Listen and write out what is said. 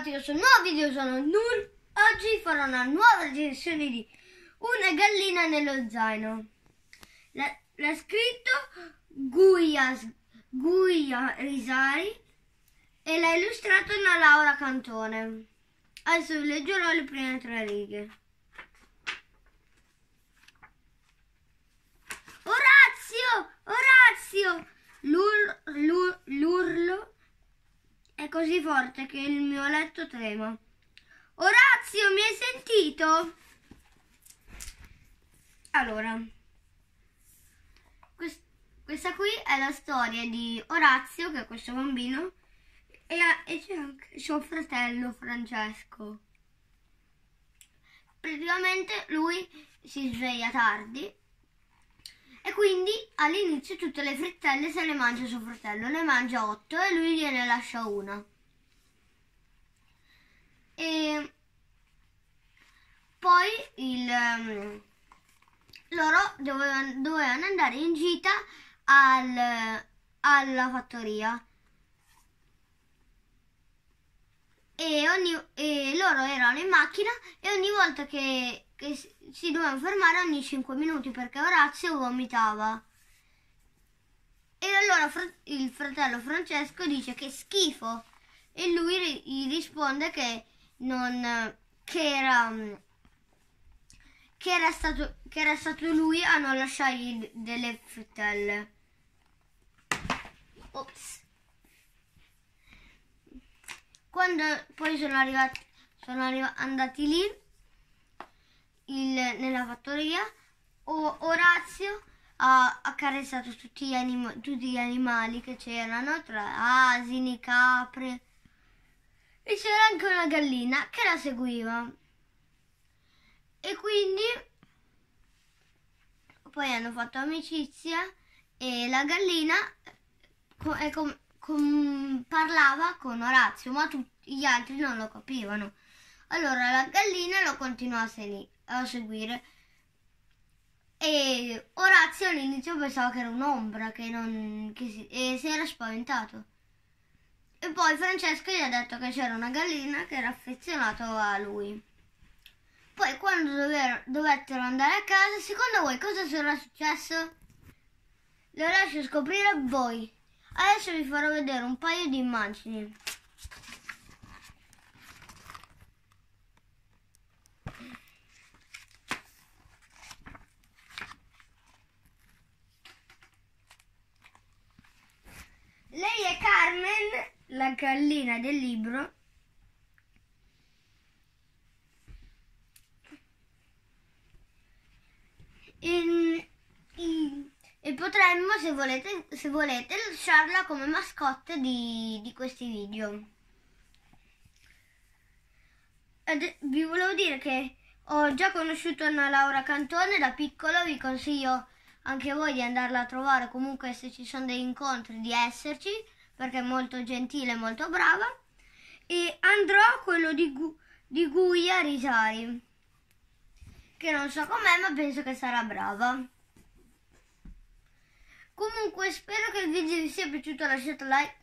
bentornati sono questo nuovo video, sono Nur. Oggi farò una nuova recensione di Una gallina nello zaino. L'ha scritto Guia, Guia Risari e l'ha illustrato una Laura Cantone. Adesso vi leggerò le prime tre righe. Orazio! Orazio! Lur, lur, così forte che il mio letto trema. Orazio, mi hai sentito? Allora, quest questa qui è la storia di Orazio, che è questo bambino, e, e c'è anche suo fratello Francesco. Praticamente lui si sveglia tardi quindi all'inizio tutte le frittelle se le mangia suo fratello, ne mangia otto e lui gliene lascia una. E poi il, um, loro dovevano, dovevano, andare in gita al, alla fattoria. E, ogni, e loro erano in macchina e ogni volta che che si dovevano fermare ogni 5 minuti perché Orazio vomitava. E allora fr- il fratello Francesco dice che schifo e lui ri- gli risponde che non che era che era stato che era stato lui a non lasciargli delle frittelle. Ops. Quando poi sono arrivati sono arriva- andati lì il, nella fattoria, o Orazio ha accarezzato tutti gli, anima, tutti gli animali che c'erano, tra asini, capre, e c'era anche una gallina che la seguiva. E quindi poi hanno fatto amicizia e la gallina com- com- parlava con Orazio, ma tutti gli altri non lo capivano. Allora la gallina lo continuò a, seni- a seguire e Orazio all'inizio pensava che era un'ombra che non, che si, e si era spaventato. E poi Francesco gli ha detto che c'era una gallina che era affezionata a lui. Poi quando dover, dovettero andare a casa, secondo voi cosa sarà successo? Lo lascio scoprire a voi. Adesso vi farò vedere un paio di immagini. la gallina del libro e, e potremmo se volete, se volete lasciarla come mascotte di, di questi video Ad, vi volevo dire che ho già conosciuto una Laura Cantone da piccola vi consiglio anche voi di andarla a trovare comunque se ci sono degli incontri di esserci perché è molto gentile e molto brava, e andrò a quello di, Gu- di Guia Risari, che non so com'è ma penso che sarà brava. Comunque spero che il video vi sia piaciuto, lasciate like